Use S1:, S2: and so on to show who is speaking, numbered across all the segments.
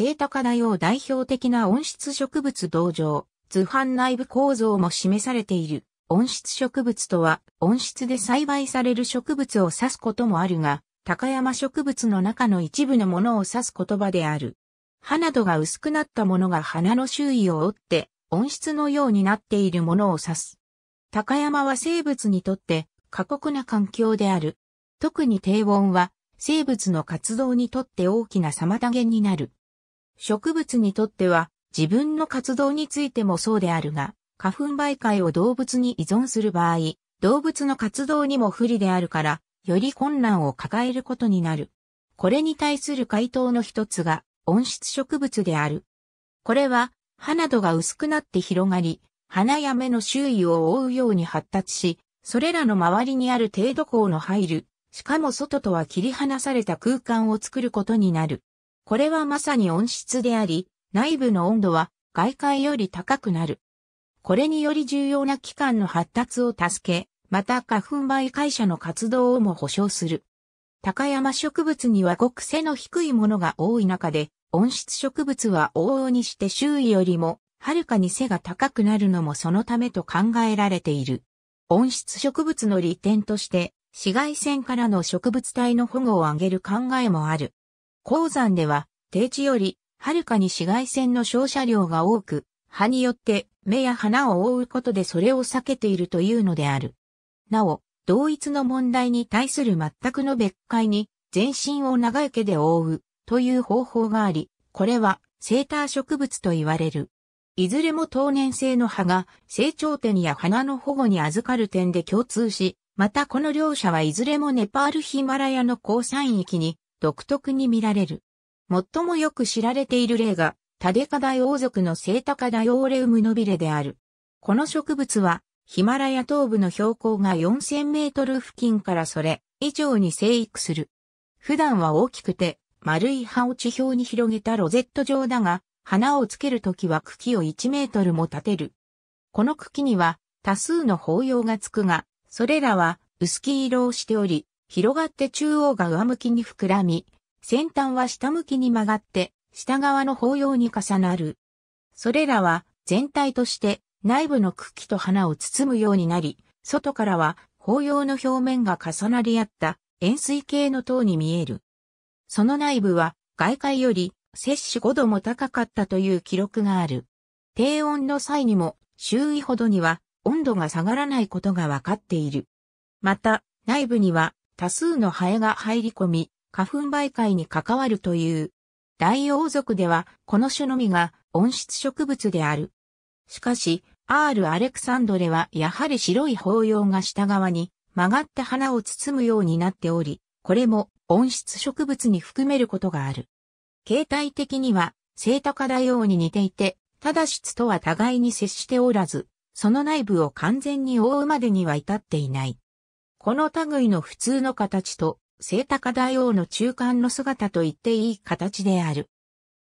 S1: 聖高台を代表的な温室植物同場、図版内部構造も示されている。温室植物とは、温室で栽培される植物を指すこともあるが、高山植物の中の一部のものを指す言葉である。葉などが薄くなったものが花の周囲を折って、温室のようになっているものを指す。高山は生物にとって過酷な環境である。特に低温は生物の活動にとって大きな妨げになる。植物にとっては自分の活動についてもそうであるが、花粉媒介を動物に依存する場合、動物の活動にも不利であるから、より困難を抱えることになる。これに対する回答の一つが、温室植物である。これは、葉などが薄くなって広がり、花や芽の周囲を覆うように発達し、それらの周りにある程度光の入る、しかも外とは切り離された空間を作ることになる。これはまさに温室であり、内部の温度は外界より高くなる。これにより重要な器官の発達を助け、また花粉媒介者の活動をも保障する。高山植物にはごく背の低いものが多い中で、温室植物は往々にして周囲よりも、はるかに背が高くなるのもそのためと考えられている。温室植物の利点として、紫外線からの植物体の保護を上げる考えもある。鉱山では、低地より、はるかに紫外線の照射量が多く、葉によって目や花を覆うことでそれを避けているというのである。なお、同一の問題に対する全くの別解に、全身を長い毛で覆うという方法があり、これはセーター植物と言われる。いずれも当年性の葉が成長点や花の保護に預かる点で共通し、またこの両者はいずれもネパールヒマラヤの高山域に独特に見られる。最もよく知られている例が、タデカダ大王族のセイタカダオーレウムノビレである。この植物は、ヒマラヤ東部の標高が4000メートル付近からそれ以上に生育する。普段は大きくて、丸い葉を地表に広げたロゼット状だが、花をつけるときは茎を1メートルも立てる。この茎には多数の包葉がつくが、それらは薄黄色をしており、広がって中央が上向きに膨らみ、先端は下向きに曲がって、下側の方用に重なる。それらは全体として内部の茎と花を包むようになり、外からは紅葉の表面が重なり合った円錐形の塔に見える。その内部は外界より摂氏5度も高かったという記録がある。低温の際にも周囲ほどには温度が下がらないことがわかっている。また、内部には多数のハエが入り込み、花粉媒介に関わるという。大王族では、この種のみが温室植物である。しかし、R. アレクサンドレはやはり白い包葉が下側に曲がった花を包むようになっており、これも温室植物に含めることがある。形態的には、セイタカうに似ていて、ただ質とは互いに接しておらず、その内部を完全に覆うまでには至っていない。この類の普通の形と、聖高大王の中間の姿と言っていい形である。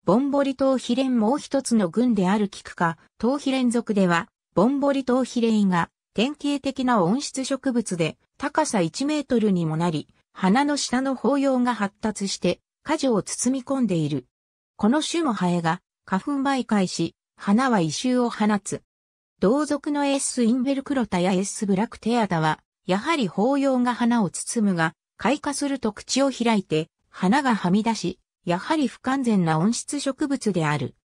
S1: ぼんぼり島比連もう一つの軍である菊花、島比連族では、ぼんぼり島比連が典型的な温室植物で高さ1メートルにもなり、花の下の包葉が発達して果樹を包み込んでいる。この種もハエが花粉媒介し、花は異臭を放つ。同族のエス・インベルクロタやエス・ブラクテアタはやはり法要が花を包むが、開花すると口を開いて、花がはみ出し、やはり不完全な温室植物である。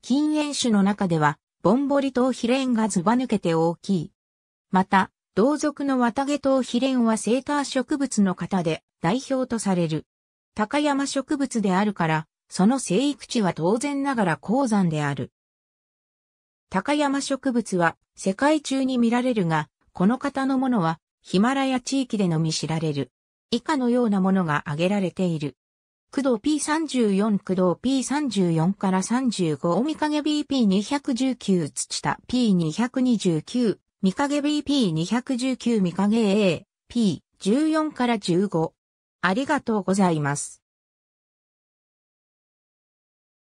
S1: 禁煙種の中では、ボンボリとヒレンがずば抜けて大きい。また、同族の綿毛とヒレンはセーター植物の型で代表とされる。高山植物であるから、その生育地は当然ながら鉱山である。高山植物は世界中に見られるが、この方のものはヒマラヤ地域でのみ知られる。以下のようなものが挙げられている。駆動 P34 駆動 P34 から35お見影 BP219 土田 P229 見影 BP219 見影 A P14 から15ありがとうございます。